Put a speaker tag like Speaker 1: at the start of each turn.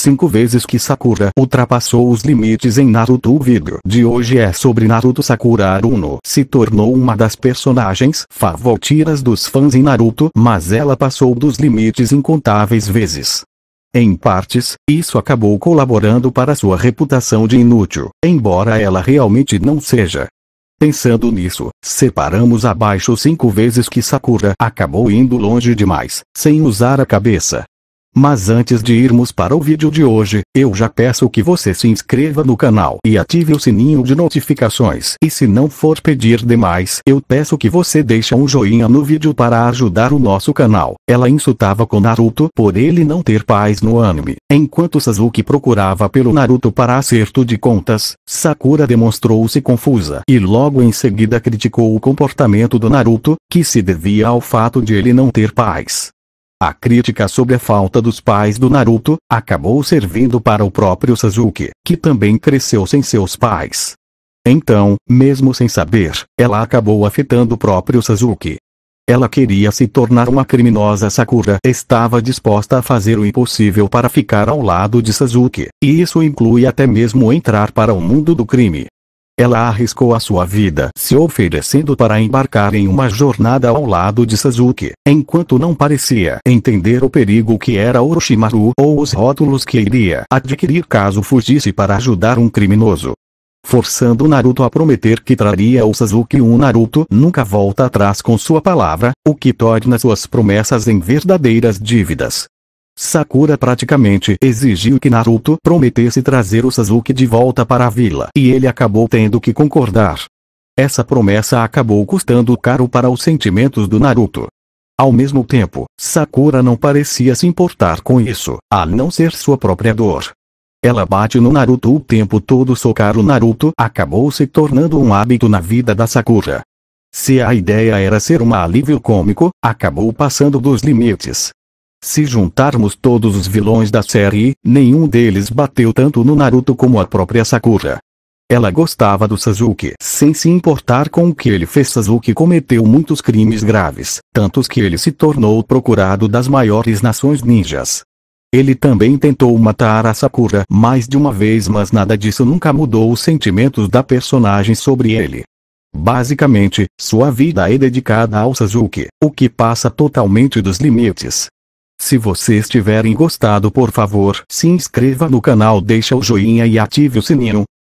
Speaker 1: cinco vezes que Sakura ultrapassou os limites em Naruto. O vídeo de hoje é sobre Naruto Sakura Aruno. Se tornou uma das personagens favoritas dos fãs em Naruto, mas ela passou dos limites incontáveis vezes. Em partes, isso acabou colaborando para sua reputação de inútil, embora ela realmente não seja. Pensando nisso, separamos abaixo cinco vezes que Sakura acabou indo longe demais, sem usar a cabeça. Mas antes de irmos para o vídeo de hoje, eu já peço que você se inscreva no canal e ative o sininho de notificações. E se não for pedir demais, eu peço que você deixe um joinha no vídeo para ajudar o nosso canal. Ela insultava com Naruto por ele não ter paz no anime. Enquanto Sasuke procurava pelo Naruto para acerto de contas, Sakura demonstrou-se confusa e logo em seguida criticou o comportamento do Naruto, que se devia ao fato de ele não ter paz. A crítica sobre a falta dos pais do Naruto acabou servindo para o próprio Sasuke, que também cresceu sem seus pais. Então, mesmo sem saber, ela acabou afetando o próprio Sasuke. Ela queria se tornar uma criminosa Sakura estava disposta a fazer o impossível para ficar ao lado de Sasuke, e isso inclui até mesmo entrar para o mundo do crime. Ela arriscou a sua vida se oferecendo para embarcar em uma jornada ao lado de Sasuke, enquanto não parecia entender o perigo que era Orochimaru ou os rótulos que iria adquirir caso fugisse para ajudar um criminoso forçando Naruto a prometer que traria o Sasuke um Naruto nunca volta atrás com sua palavra, o que torna suas promessas em verdadeiras dívidas. Sakura praticamente exigiu que Naruto prometesse trazer o Sasuke de volta para a vila e ele acabou tendo que concordar. Essa promessa acabou custando caro para os sentimentos do Naruto. Ao mesmo tempo, Sakura não parecia se importar com isso, a não ser sua própria dor. Ela bate no Naruto o tempo todo socar o Naruto acabou se tornando um hábito na vida da Sakura. Se a ideia era ser um alívio cômico, acabou passando dos limites. Se juntarmos todos os vilões da série, nenhum deles bateu tanto no Naruto como a própria Sakura. Ela gostava do Sasuke sem se importar com o que ele fez. Sasuke cometeu muitos crimes graves, tantos que ele se tornou procurado das maiores nações ninjas. Ele também tentou matar a Sakura mais de uma vez mas nada disso nunca mudou os sentimentos da personagem sobre ele. Basicamente, sua vida é dedicada ao Sasuke, o que passa totalmente dos limites, se vocês tiverem gostado por favor se inscreva no canal deixa o joinha e ative o sininho,